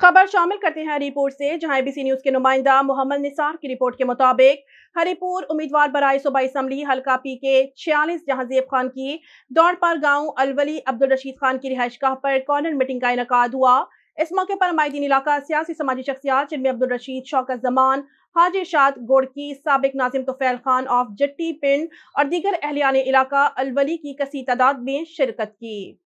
खबर शामिल करते हैं हरीपुर से जहां एबीसी न्यूज के नुमाइंदा मोहम्मद निसार की रिपोर्ट के मुताबिक हरीपुर उम्मीदवार बराए सूबाई असम्बली हल्का पी के छियालीस जहांजेब खान की दौड़ पर गांव अलवली अब्दुल रशीद खान की रिहाइशगाह पर कॉर्नर मीटिंग का इनका हुआ इस मौके पर मायदीन इलाका सियासी समाजी शख्सियात जिनमें अब्दुल रशीद शौकत जमान हाजी शाद गोड़की सबक नाजिम तुफैल खान ऑफ जट्टी पिंड और दीगर अहलियान इलाका अलवली की कसी तादाद में शिरकत की